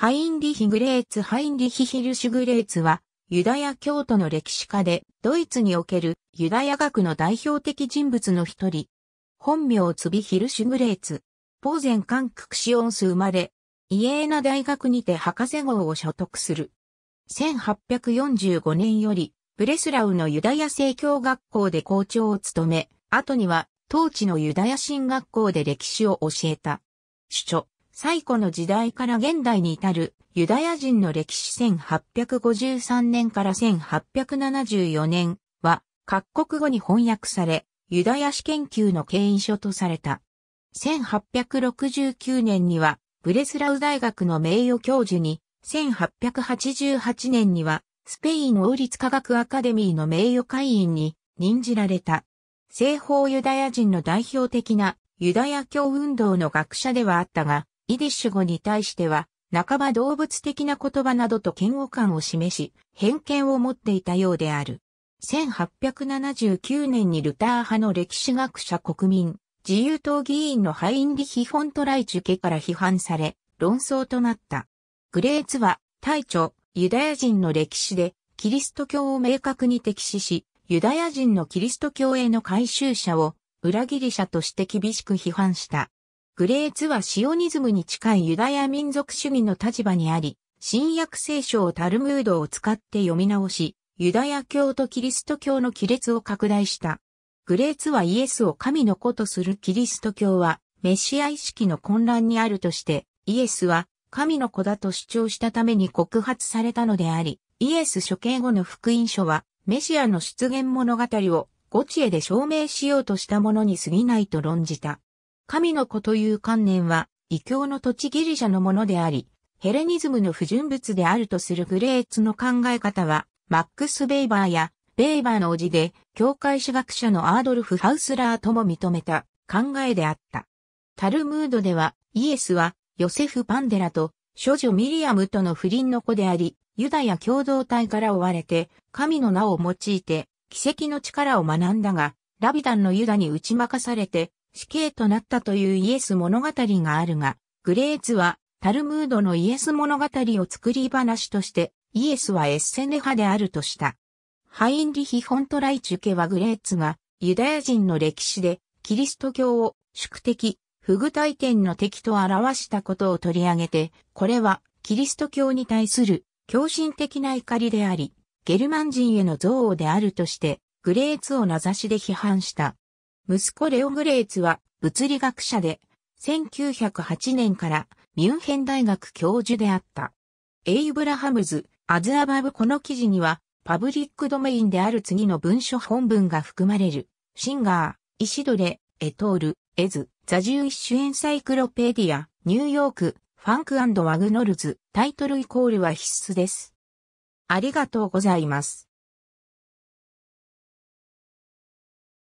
ハインリヒ・グレーツ・ハインリヒ・ヒルシュ・グレーツは、ユダヤ教徒の歴史家で、ドイツにおけるユダヤ学の代表的人物の一人。本名ツビ・ヒルシュ・グレーツ。ポーゼンカンク・クシオンス生まれ、イエーナ大学にて博士号を所得する。1845年より、ブレスラウのユダヤ正教学校で校長を務め、後には、当地のユダヤ神学校で歴史を教えた。主著、最古の時代から現代に至るユダヤ人の歴史1853年から1874年は各国語に翻訳され、ユダヤ史研究の権威書とされた。1869年にはブレスラウ大学の名誉教授に、1888年にはスペイン王立科学アカデミーの名誉会員に任じられた。西方ユダヤ人の代表的なユダヤ教運動の学者ではあったが、イディッシュ語に対しては、半ば動物的な言葉などと嫌悪感を示し、偏見を持っていたようである。1879年にルター派の歴史学者国民、自由党議員のハインリヒ・フォントライチュ家から批判され、論争となった。グレーツは、大著、ユダヤ人の歴史で、キリスト教を明確に敵視し、ユダヤ人のキリスト教への改宗者を、裏切り者として厳しく批判した。グレーツはシオニズムに近いユダヤ民族主義の立場にあり、新約聖書をタルムードを使って読み直し、ユダヤ教とキリスト教の亀裂を拡大した。グレーツはイエスを神の子とするキリスト教は、メシア意識の混乱にあるとして、イエスは神の子だと主張したために告発されたのであり、イエス処刑後の福音書は、メシアの出現物語をゴチエで証明しようとしたものに過ぎないと論じた。神の子という観念は、異教の土地ギリシャのものであり、ヘレニズムの不純物であるとするグレーツの考え方は、マックス・ベイバーや、ベイバーの叔父で、教会史学者のアードルフ・ハウスラーとも認めた考えであった。タルムードでは、イエスは、ヨセフ・パンデラと、諸女ミリアムとの不倫の子であり、ユダヤ共同体から追われて、神の名を用いて、奇跡の力を学んだが、ラビダンのユダに打ち負かされて、死刑となったというイエス物語があるが、グレーズはタルムードのイエス物語を作り話としてイエスはエッセネ派であるとした。ハインリヒ・ホントライチュケはグレーツがユダヤ人の歴史でキリスト教を宿敵、不具体点の敵と表したことを取り上げて、これはキリスト教に対する狂信的な怒りであり、ゲルマン人への憎悪であるとして、グレーツを名指しで批判した。息子レオ・グレイツは物理学者で、1908年からミュンヘン大学教授であった。エイブラハムズ、アズアバブこの記事には、パブリックドメインである次の文書本文が含まれる。シンガー、イシドレ、エトール、エズ、ザジューイッシュエンサイクロペディア、ニューヨーク、ファンクワグノルズ、タイトルイコールは必須です。ありがとうございます。